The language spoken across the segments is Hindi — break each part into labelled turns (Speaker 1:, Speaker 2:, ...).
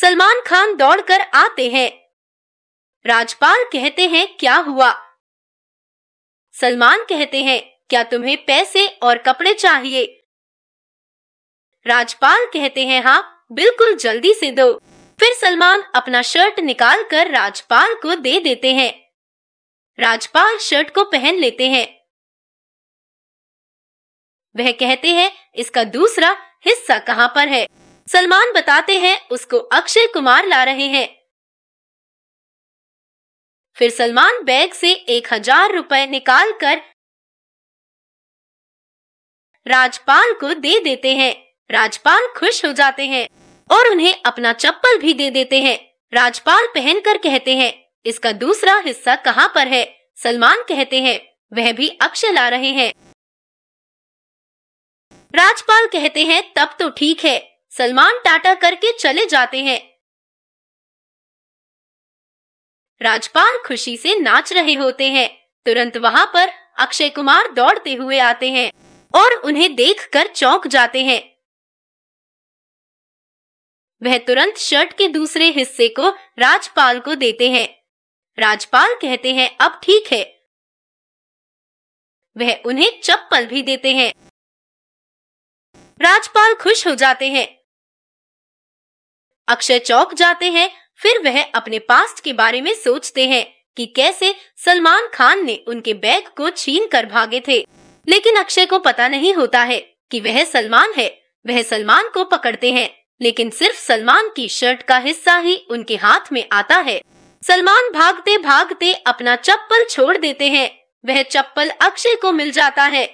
Speaker 1: सलमान खान दौड़कर आते हैं राजपाल कहते हैं क्या हुआ सलमान कहते हैं क्या तुम्हें पैसे और कपड़े चाहिए राजपाल कहते हैं हाँ बिल्कुल जल्दी से दो फिर सलमान अपना शर्ट निकाल कर राजपाल को दे देते हैं राजपाल शर्ट को पहन लेते हैं वह कहते हैं इसका दूसरा हिस्सा कहाँ पर है सलमान बताते हैं उसको अक्षय कुमार ला रहे हैं फिर सलमान बैग से एक हजार रुपए निकाल कर राजपाल को दे देते हैं राजपाल खुश हो जाते हैं और उन्हें अपना चप्पल भी दे देते हैं राजपाल पहनकर कहते हैं इसका दूसरा हिस्सा कहाँ पर है सलमान कहते हैं वह भी अक्षय ला रहे हैं राजपाल कहते हैं तब तो ठीक है सलमान टाटा करके चले जाते हैं राजपाल खुशी से नाच रहे होते हैं तुरंत वहाँ पर अक्षय कुमार दौड़ते हुए आते हैं और उन्हें देखकर चौंक जाते हैं वह तुरंत शर्ट के दूसरे हिस्से को राजपाल को देते हैं राजपाल कहते हैं अब ठीक है वह उन्हें चप्पल भी देते हैं राजपाल खुश हो जाते हैं अक्षय चौक जाते हैं फिर वह अपने पास्ट के बारे में सोचते हैं कि कैसे सलमान खान ने उनके बैग को छीन कर भागे थे लेकिन अक्षय को पता नहीं होता है कि वह सलमान है वह सलमान को पकड़ते हैं लेकिन सिर्फ सलमान की शर्ट का हिस्सा ही उनके हाथ में आता है सलमान भागते भागते अपना चप्पल छोड़ देते हैं वह चप्पल अक्षय को मिल जाता है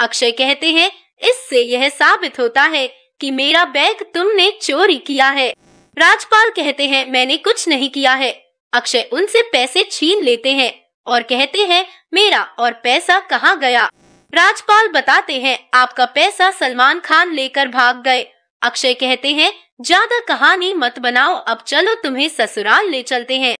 Speaker 1: अक्षय कहते हैं इससे यह साबित होता है कि मेरा बैग तुमने चोरी किया है राजपाल कहते हैं मैंने कुछ नहीं किया है अक्षय उनसे पैसे छीन लेते हैं और कहते हैं मेरा और पैसा कहाँ गया राजपाल बताते हैं आपका पैसा सलमान खान लेकर भाग गए अक्षय कहते हैं ज्यादा कहानी मत बनाओ अब चलो तुम्हें ससुराल ले चलते हैं